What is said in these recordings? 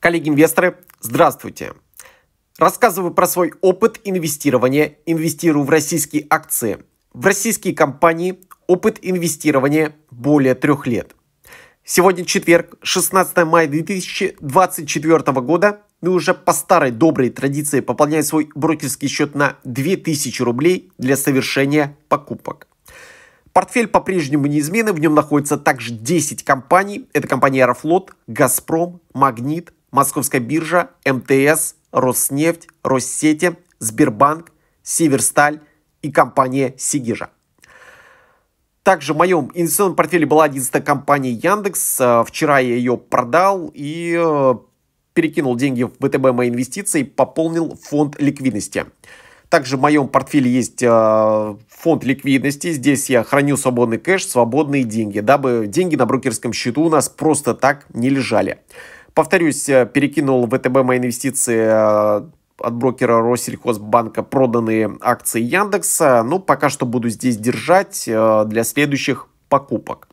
Коллеги-инвесторы, здравствуйте! Рассказываю про свой опыт инвестирования, инвестирую в российские акции, в российские компании, опыт инвестирования более трех лет. Сегодня четверг, 16 мая 2024 года, ну и уже по старой доброй традиции пополняю свой брокерский счет на 2000 рублей для совершения покупок. Портфель по-прежнему неизменный, в нем находится также 10 компаний. Это компании Аэрофлот, Газпром, Магнит, Московская биржа, МТС, Роснефть, Россети, Сбербанк, Северсталь и компания Сигижа. Также в моем инвестиционном портфеле была 11 компания Яндекс. Э, вчера я ее продал и э, перекинул деньги в ВТБ мои инвестиции, пополнил фонд ликвидности. Также в моем портфеле есть э, фонд ликвидности. Здесь я храню свободный кэш, свободные деньги, дабы деньги на брокерском счету у нас просто так не лежали. Повторюсь, э, перекинул ВТБ мои инвестиции э, от брокера Россельхозбанка проданные акции Яндекса. Ну, пока что буду здесь держать э, для следующих покупок.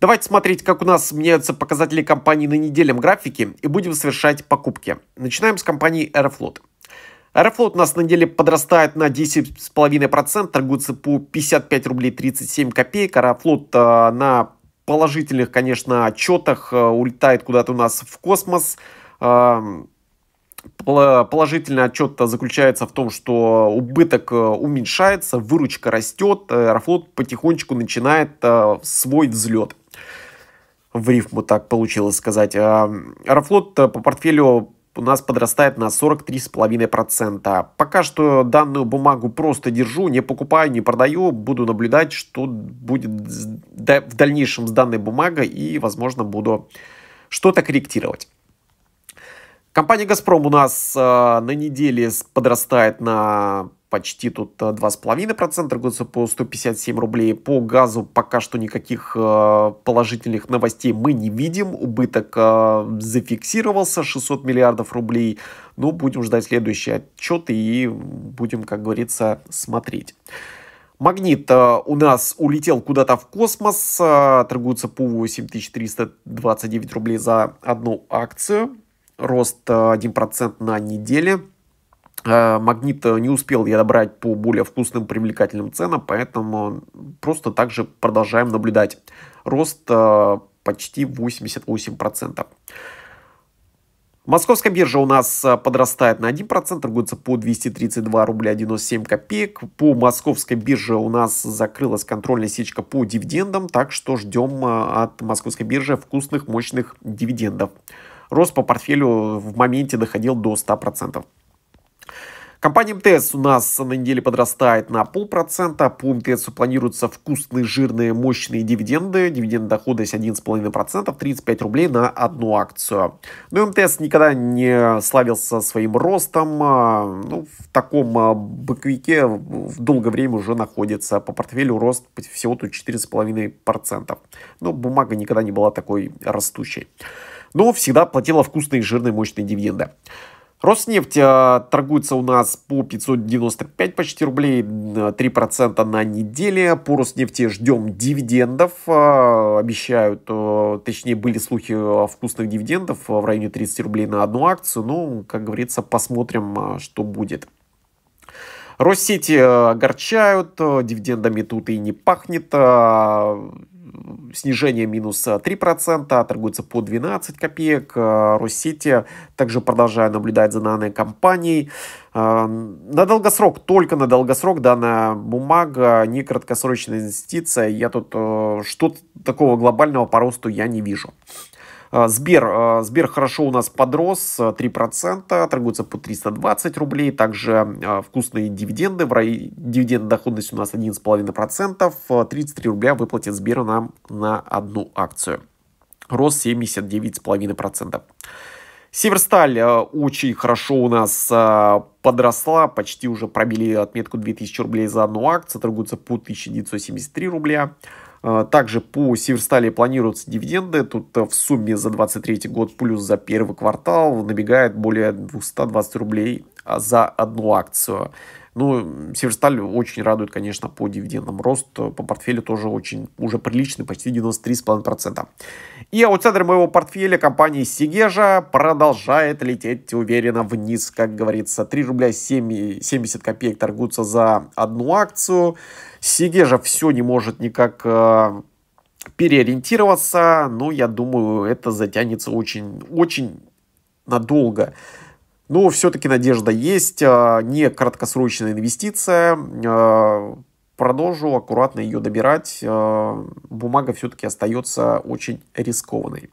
Давайте смотреть, как у нас меняются показатели компании на недельном графике и будем совершать покупки. Начинаем с компании Аэрофлот. Аэрофлот у нас на неделе подрастает на 10,5%, торгуется по 55 рублей 37 копеек. Аэрофлот на положительных, конечно, отчетах. Э, улетает куда-то у нас в космос. Эм, положительный отчет заключается в том, что убыток э, уменьшается, выручка растет, э, Аэрофлот потихонечку начинает свой взлет. В рифму так получилось сказать. Эм, Аэрофлот по портфелю у нас подрастает на 43,5%. Пока что данную бумагу просто держу, не покупаю, не продаю, буду наблюдать, что будет в дальнейшем с данной бумагой и, возможно, буду что-то корректировать. Компания «Газпром» у нас э, на неделе подрастает на почти тут 2,5%, э, торгуется по 157 рублей. По газу пока что никаких э, положительных новостей мы не видим. Убыток э, зафиксировался, 600 миллиардов рублей. но будем ждать следующий отчет и будем, как говорится, смотреть. Магнит у нас улетел куда-то в космос, торгуется по 8329 рублей за одну акцию, рост 1% на неделе. А, магнит э, не успел я добрать по более вкусным, привлекательным ценам, поэтому просто также продолжаем наблюдать. Рост э, почти 88%. Московская биржа у нас э, подрастает на 1%, торгуется по 232 рубля 97 копеек. По московской бирже у нас закрылась контрольная сечка по дивидендам, так что ждем от московской биржи вкусных, мощных дивидендов. Рост по портфелю в моменте доходил до 100%. Компания МТС у нас на неделе подрастает на полпроцента. По МТС планируются вкусные, жирные, мощные дивиденды. Дивиденд доходность 1,5%, 35 рублей на одну акцию. Но ну МТС никогда не славился своим ростом. А, ну, в таком а, боковике в долгое время уже находится. По портфелю рост всего-то 4,5%. Но бумага никогда не была такой растущей. Но всегда платила вкусные, жирные, мощные дивиденды. Роснефть э, торгуется у нас по 595 почти рублей, 3% на неделе. По Роснефти ждем дивидендов, а, обещают, а, точнее были слухи о вкусных дивидендов в районе 30 рублей на одну акцию. Ну, как говорится, посмотрим, что будет. Россети огорчают, дивидендами тут и не пахнет снижение минус 3%, э, торгуется по 12 копеек. Э, Россети также продолжаю наблюдать за данной компанией. Э, на долгосрок, только на долгосрок данная бумага, не краткосрочная инвестиция. Я тут что-то такого глобального по росту я не вижу. А, Сбер, а, Сбер хорошо у нас подрос, 3%, а, торгуется по 320 рублей, также вкусные дивиденды, в рай... дивидендная доходность у нас 11,5%, 33 рубля выплатит Сбер нам на одну акцию. Рост 79,5%. Северсталь очень хорошо у нас подросла, почти уже пробили отметку 2000 рублей за одну акцию, торгуется по 1973 рубля. А, также по Северстали планируются дивиденды. Тут э, в сумме за 23 год плюс за первый квартал набегает более 220 рублей а, за одну акцию. Ну, Северсталь очень радует, конечно, по дивидендам. Рост э, по портфелю тоже очень уже приличный, почти 93,5%. И аутсайдер моего портфеля компании Сигежа продолжает лететь уверенно вниз, как говорится. 3 рубля 7, 70 копеек торгутся за одну акцию. Сигежа все не может никак э, переориентироваться, но ну, я думаю, это затянется очень-очень надолго. Но все-таки надежда есть, э, не краткосрочная инвестиция, э, продолжу аккуратно ее добирать. Э, бумага все-таки остается очень рискованной.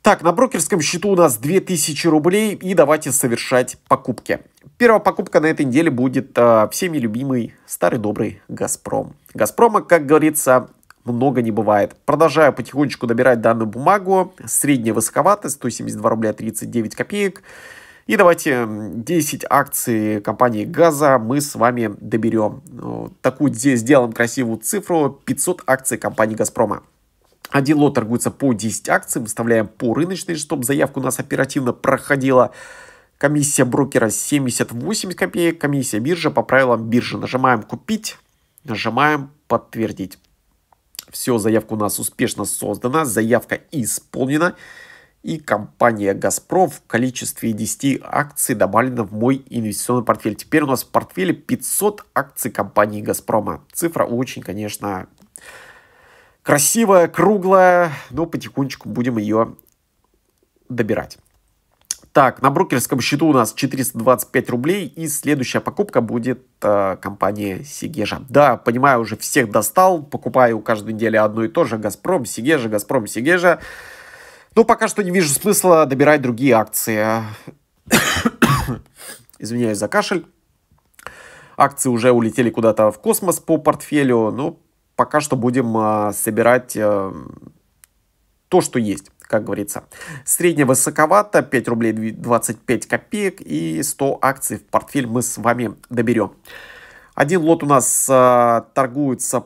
Так, на брокерском счету у нас 2000 рублей, и давайте совершать покупки. Первая покупка на этой неделе будет э, всеми любимый старый добрый «Газпром». «Газпрома», как говорится, много не бывает. Продолжаю потихонечку добирать данную бумагу. Средняя высоковатость 172 рубля 39 копеек. И давайте 10 акций компании «Газа» мы с вами доберем. Ну, такую здесь сделаем красивую цифру 500 акций компании «Газпрома». Один лот торгуется по 10 акций, выставляем по рыночной, чтобы заявка у нас оперативно проходила. Комиссия брокера 78 копеек, комиссия биржи по правилам биржи. Нажимаем «Купить», нажимаем «Подтвердить». Все, заявка у нас успешно создана, заявка исполнена и компания «Газпром» в количестве 10 акций добавлена в мой инвестиционный портфель. Теперь у нас в портфеле 500 акций компании «Газпрома». Цифра очень, конечно, красивая, круглая, но потихонечку будем ее добирать. Так, на брокерском счету у нас 425 рублей, и следующая покупка будет э, компания Сигежа. Да, понимаю, уже всех достал, покупаю каждую неделю одно и то же, Газпром, Сигежа, Газпром, Сигежа. Ну, пока что не вижу смысла добирать другие акции. Извиняюсь за кашель. Акции уже улетели куда-то в космос по портфелю. Но ну, пока что будем а, собирать э, то, что есть как говорится. Средне высоковато, 5 рублей 25 копеек и 100 акций в портфель мы с вами доберем. Один лот у нас а, торгуется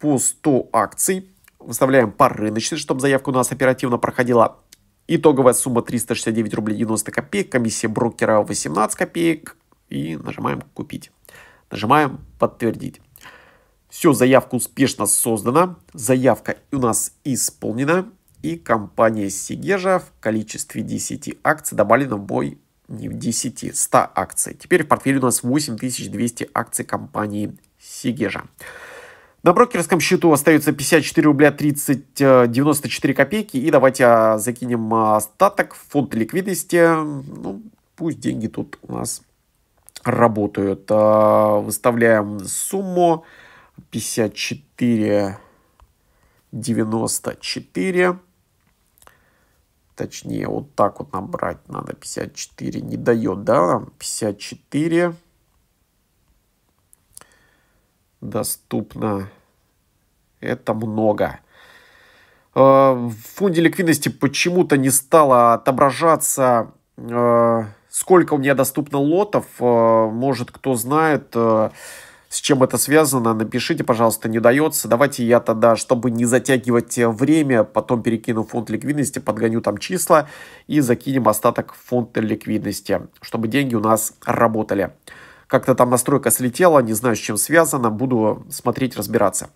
по 100 акций выставляем по рыночной, чтобы заявка у нас оперативно проходила. Итоговая сумма 369 рублей 90 копеек, комиссия брокера 18 копеек и нажимаем «Купить». Нажимаем «Подтвердить». Все, заявка успешно создана, заявка у нас исполнена и компания Сигежа в количестве 10 акций добавлена в бой не в 10, 100 акций. Теперь в портфеле у нас 8200 акций компании Сигежа. На брокерском счету остается 54 рубля 30, 94 э, копейки. И давайте а, закинем а, остаток в фонд ликвидности. Ну, пусть деньги тут у нас работают. А, выставляем сумму 54 94 точнее вот так вот набрать надо 54 не дает да 54 доступно. Это много. Э, в фонде ликвидности почему-то не стало отображаться, э, сколько у меня доступно лотов. Э, может, кто знает, с чем это связано, напишите, пожалуйста, не дается. Давайте я тогда, чтобы не затягивать время, потом перекину фонд ликвидности, подгоню там числа и закинем остаток в фонд ликвидности, чтобы деньги у нас работали. Как-то там настройка слетела, не знаю, с чем связано, буду смотреть, разбираться.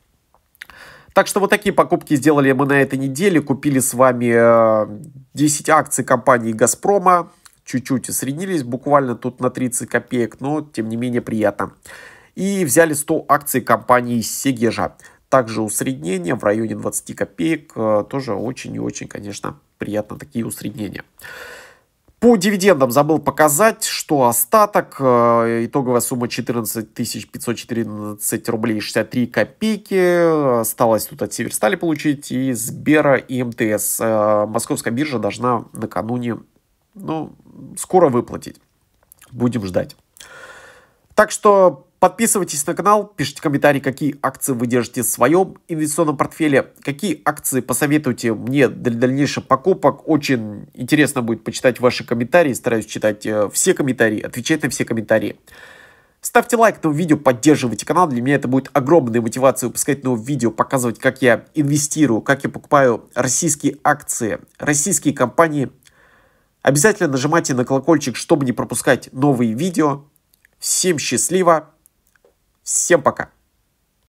Так что вот такие покупки сделали мы на этой неделе. Купили с вами 10 э, акций компании «Газпрома». Чуть-чуть усреднились, буквально тут на 30 копеек, но тем не менее приятно. И взяли 100 акций компании «Сегежа». Также усреднение в районе 20 копеек. Э, тоже очень и очень, конечно, приятно такие усреднения. По дивидендам забыл показать, что остаток, э, итоговая сумма 14 514 рублей 63 копейки. Осталось тут от Северстали получить и Сбера и МТС. Э, московская биржа должна накануне, ну, скоро выплатить. Будем ждать. Так что Подписывайтесь на канал, пишите комментарии, какие акции вы держите в своем инвестиционном портфеле, какие акции посоветуете мне для дальнейших покупок. Очень интересно будет почитать ваши комментарии, стараюсь читать э, все комментарии, отвечать на все комментарии. Ставьте лайк этому видео, поддерживайте канал, для меня это будет огромной мотивацией выпускать новое видео, показывать, как я инвестирую, как я покупаю российские акции, российские компании. Обязательно нажимайте на колокольчик, чтобы не пропускать новые видео. Всем счастливо! Всем пока!